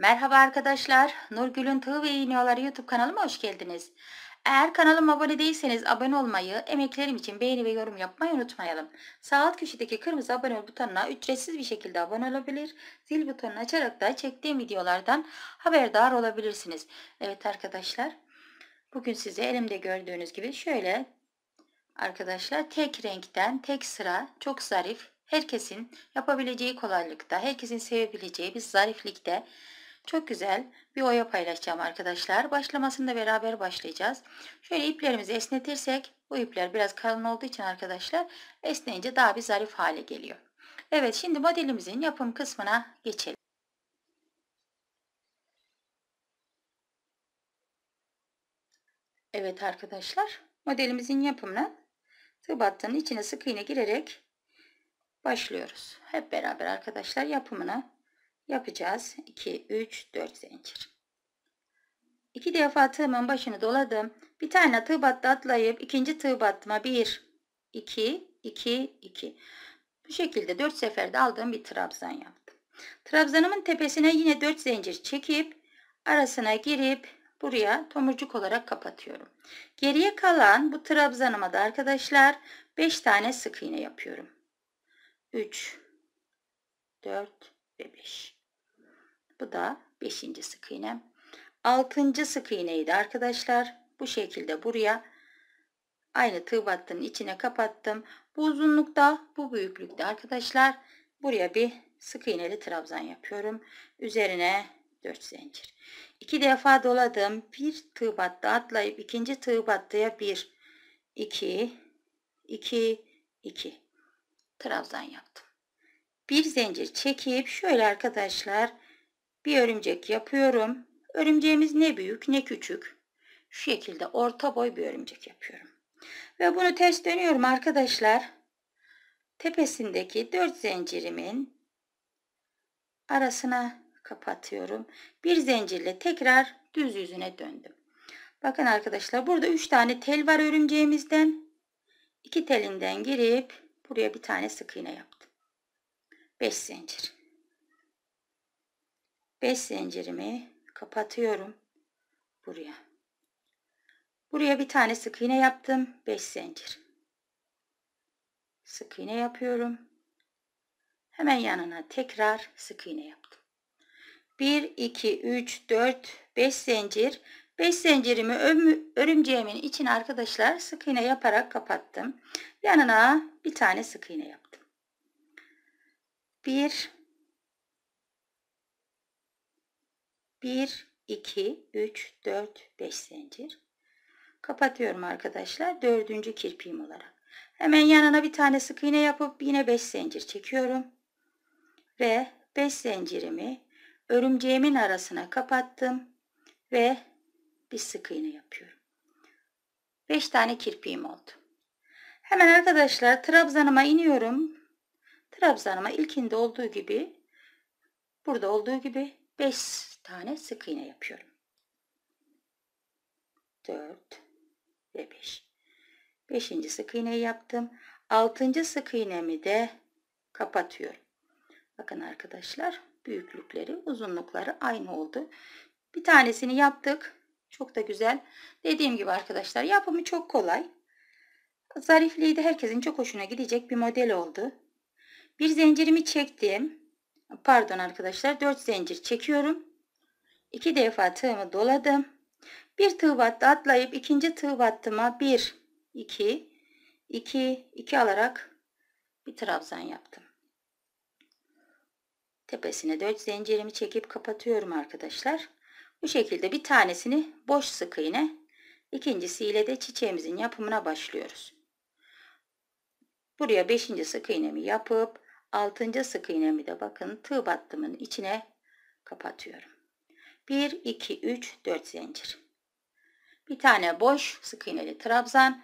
Merhaba arkadaşlar, Nurgül'ün Tığı ve İğniyorları YouTube kanalıma hoş geldiniz. Eğer kanalıma abone değilseniz abone olmayı, emeklerim için beğeni ve yorum yapmayı unutmayalım. Sağ alt köşedeki kırmızı abone ol butonuna ücretsiz bir şekilde abone olabilir. Zil butonunu açarak da çektiğim videolardan haberdar olabilirsiniz. Evet arkadaşlar, bugün size elimde gördüğünüz gibi şöyle arkadaşlar tek renkten tek sıra çok zarif, herkesin yapabileceği kolaylıkta, herkesin sevebileceği bir zariflikte çok güzel bir oya paylaşacağım arkadaşlar. Başlamasında beraber başlayacağız. Şöyle iplerimizi esnetirsek bu ipler biraz kalın olduğu için arkadaşlar esneyince daha bir zarif hale geliyor. Evet şimdi modelimizin yapım kısmına geçelim. Evet arkadaşlar modelimizin yapımına tığ battığının içine sık iğne girerek başlıyoruz. Hep beraber arkadaşlar yapımını yapacağız. 2, 3, 4 zincir. 2 defa tığımın başını doladım. Bir tane tığ battı atlayıp ikinci tığ battıma 1, 2, 2, 2. Bu şekilde 4 seferde aldığım bir trabzan yaptım. Trabzanımın tepesine yine 4 zincir çekip arasına girip buraya tomurcuk olarak kapatıyorum. Geriye kalan bu trabzanıma da arkadaşlar 5 tane sık iğne yapıyorum. 3, 4 ve 5. Bu da 5. sık iğnem. 6. sık iğneydi arkadaşlar. Bu şekilde buraya aynı tığ battının içine kapattım. Bu uzunlukta, bu büyüklükte arkadaşlar. Buraya bir sık iğneli trabzan yapıyorum. Üzerine 4 zincir. 2 defa doladım. Bir tığ battı atlayıp ikinci tığ battıya 1 2 2 2 trabzan yaptım. Bir zincir çekip şöyle arkadaşlar bir örümcek yapıyorum. Örümceğimiz ne büyük ne küçük. Şu şekilde orta boy bir örümcek yapıyorum. Ve bunu ters dönüyorum arkadaşlar. Tepesindeki 4 zincirimin arasına kapatıyorum. Bir zincirle tekrar düz yüzüne döndüm. Bakın arkadaşlar burada 3 tane tel var örümceğimizden. 2 telinden girip buraya bir tane sık iğne yaptım. 5 zincir. 5 zincirimi kapatıyorum buraya. Buraya bir tane sık iğne yaptım. 5 zincir. Sık iğne yapıyorum. Hemen yanına tekrar sık iğne yaptım. 1 2 3 4 5 zincir. 5 zincirimi örümceğimin içine arkadaşlar sık iğne yaparak kapattım. Yanına bir tane sık iğne yaptım. 1 1, 2, 3, 4, 5 zincir. Kapatıyorum arkadaşlar. Dördüncü kirpiğim olarak. Hemen yanına bir tane sık iğne yapıp yine 5 zincir çekiyorum. Ve 5 zincirimi örümceğimin arasına kapattım. Ve bir sık iğne yapıyorum. 5 tane kirpiğim oldu. Hemen arkadaşlar trabzanıma iniyorum. Trabzanıma ilkinde olduğu gibi burada olduğu gibi 5 tane sık iğne yapıyorum. 4 ve 5. 5. sık iğneyi yaptım. 6. sık iğnemi de kapatıyorum. Bakın arkadaşlar büyüklükleri, uzunlukları aynı oldu. Bir tanesini yaptık. Çok da güzel. Dediğim gibi arkadaşlar yapımı çok kolay. Zarifliği de herkesin çok hoşuna gidecek bir model oldu. Bir zincirimi çektim. Pardon arkadaşlar 4 zincir çekiyorum. İki defa tığımı doladım. Bir tığ battı atlayıp ikinci tığ battıma 1 2 2 2 alarak bir trabzan yaptım. Tepesine 4 zincirimi çekip kapatıyorum arkadaşlar. Bu şekilde bir tanesini boş sık iğne, ikincisiyle de çiçeğimizin yapımına başlıyoruz. Buraya 5. sık iğnemi yapıp 6. sık iğnemi de bakın tığ battımın içine kapatıyorum. 1, 2, 3, 4 zincir. Bir tane boş sık iğneli trabzan.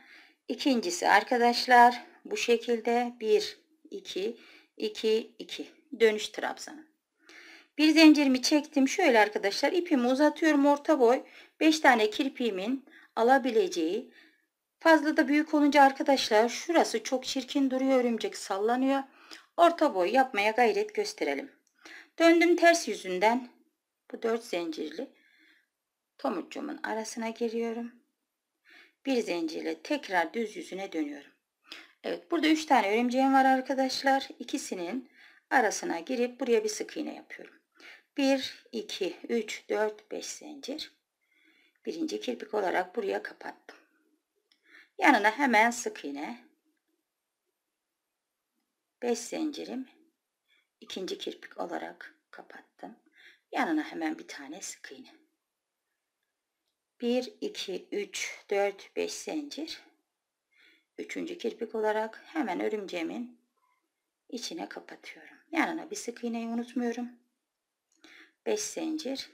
İkincisi arkadaşlar bu şekilde 1, 2, 2, 2 dönüş trabzanı. Bir zincirimi çektim. Şöyle arkadaşlar ipimi uzatıyorum orta boy. 5 tane kirpiğimin alabileceği fazla da büyük olunca arkadaşlar şurası çok çirkin duruyor. Örümcek sallanıyor. Orta boy yapmaya gayret gösterelim. Döndüm ters yüzünden bu 4 zincirli tomurcumun arasına giriyorum. Bir zincirle tekrar düz yüzüne dönüyorum. Evet burada 3 tane örümceğim var arkadaşlar. İkisinin arasına girip buraya bir sık iğne yapıyorum. 1, 2, 3, 4, 5 zincir. Birinci kirpik olarak buraya kapattım. Yanına hemen sık iğne. 5 zincirim. ikinci kirpik olarak kapattım. Yanına hemen bir tane sık iğne. 1, 2, 3, 4, 5 zincir. Üçüncü kirpik olarak hemen örümceğimin içine kapatıyorum. Yanına bir sık iğneyi unutmuyorum. 5 zincir.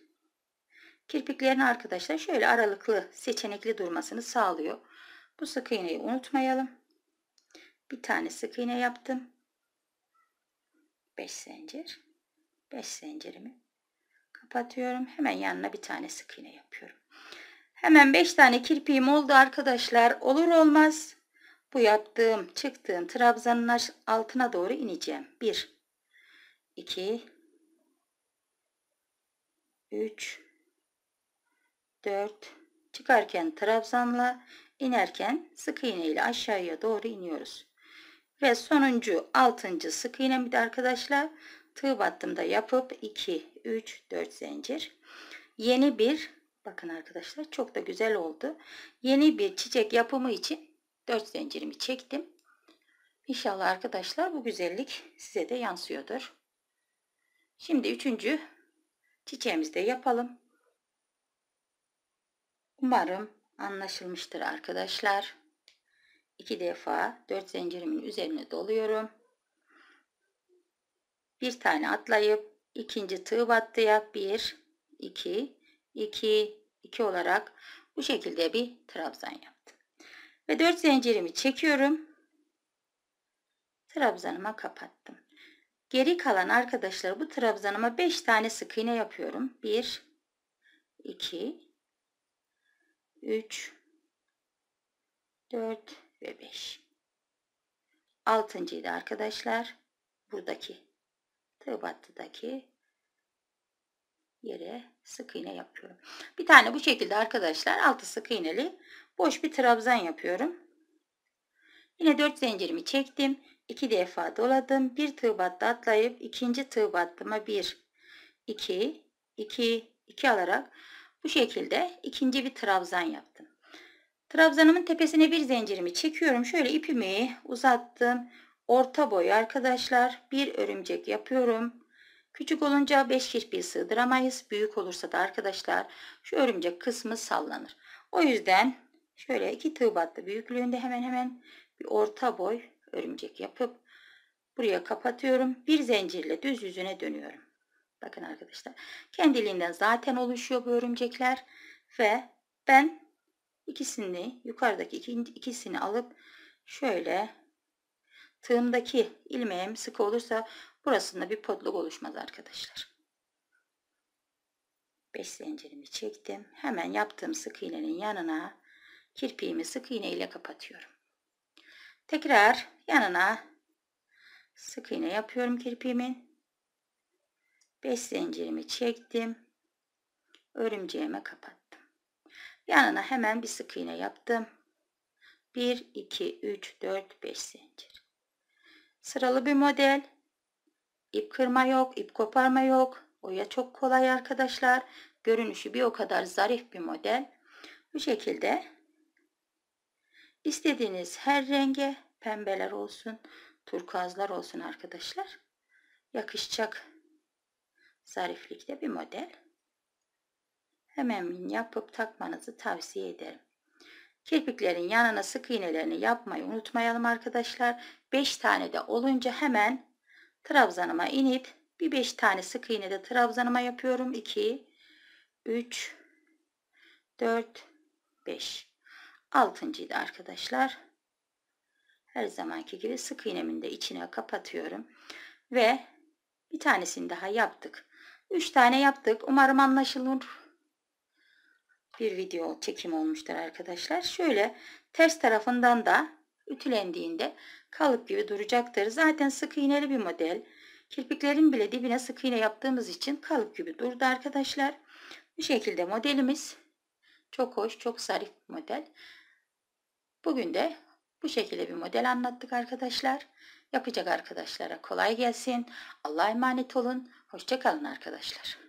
Kirpiklerin arkadaşlar şöyle aralıklı, seçenekli durmasını sağlıyor. Bu sık iğneyi unutmayalım. Bir tane sık iğne yaptım. 5 zincir. 5 zincirimi kapatıyorum. Hemen yanına bir tane sık iğne yapıyorum. Hemen 5 tane kirpiğim oldu arkadaşlar. Olur olmaz bu yaptığım çıktığım trabzanın altına doğru ineceğim. 1 2 3 4 çıkarken trabzanla inerken sık iğne ile aşağıya doğru iniyoruz. Ve sonuncu altıncı sık iğnemi de arkadaşlar tığ battımda yapıp 2 3 4 zincir yeni bir bakın arkadaşlar çok da güzel oldu yeni bir çiçek yapımı için 4 zincirimi çektim İnşallah arkadaşlar bu güzellik size de yansıyordur şimdi üçüncü çiçeğimizi de yapalım umarım anlaşılmıştır arkadaşlar iki defa 4 zincirimin üzerine doluyorum bir tane atlayıp ikinci tığ battıya 1 2 2 2 olarak bu şekilde bir trabzan yaptım. Ve 4 zincirimi çekiyorum. Trabzanıma kapattım. Geri kalan arkadaşlar bu trabzanıma 5 tane sık iğne yapıyorum. 1 2 3 4 ve 5. Altıncıydı arkadaşlar. Buradaki tığ battıdaki yere sık iğne yapıyorum. Bir tane bu şekilde arkadaşlar altı sık iğneli boş bir trabzan yapıyorum. Yine 4 zincirimi çektim. 2 defa doladım. Bir tığ battı atlayıp ikinci tığ battıma 1 2 2 2 alarak bu şekilde ikinci bir trabzan yaptım. Trabzanımın tepesine bir zincirimi çekiyorum. Şöyle ipimi uzattım orta boy arkadaşlar bir örümcek yapıyorum. Küçük olunca 5 kirpiği sığdıramayız. Büyük olursa da arkadaşlar şu örümcek kısmı sallanır. O yüzden şöyle iki tığ battı büyüklüğünde hemen hemen bir orta boy örümcek yapıp buraya kapatıyorum. Bir zincirle düz yüzüne dönüyorum. Bakın arkadaşlar kendiliğinden zaten oluşuyor bu örümcekler ve ben ikisini yukarıdaki ikisini alıp şöyle Tığımdaki ilmeğim sıkı olursa burasında bir podluk oluşmaz arkadaşlar. 5 zincirimi çektim. Hemen yaptığım sık iğnenin yanına kirpiğimi sık iğne ile kapatıyorum. Tekrar yanına sık iğne yapıyorum kirpiğimin. 5 zincirimi çektim. Örümceğime kapattım. Yanına hemen bir sık iğne yaptım. 1, 2, 3, 4, 5 zincir. Sıralı bir model. İp kırma yok, ip koparma yok. Oya çok kolay arkadaşlar. Görünüşü bir o kadar zarif bir model. Bu şekilde istediğiniz her renge pembeler olsun, turkuazlar olsun arkadaşlar. Yakışacak zariflikte bir model. Hemen yapıp takmanızı tavsiye ederim. Kirpiklerin yanına sık iğnelerini yapmayı unutmayalım arkadaşlar. 5 tane de olunca hemen trabzanıma inip bir 5 tane sık iğne de trabzanıma yapıyorum. 2, 3, 4, 5. Altıncıydı arkadaşlar. Her zamanki gibi sık iğnemin de içine kapatıyorum. Ve bir tanesini daha yaptık. 3 tane yaptık. Umarım anlaşılır bir video çekim olmuştur arkadaşlar. Şöyle ters tarafından da ütülendiğinde kalıp gibi duracaktır. Zaten sık iğneli bir model. Kirpiklerin bile dibine sık iğne yaptığımız için kalıp gibi durdu arkadaşlar. Bu şekilde modelimiz çok hoş, çok zarif bir model. Bugün de bu şekilde bir model anlattık arkadaşlar. Yapacak arkadaşlara kolay gelsin. Allah'a emanet olun. Hoşçakalın arkadaşlar.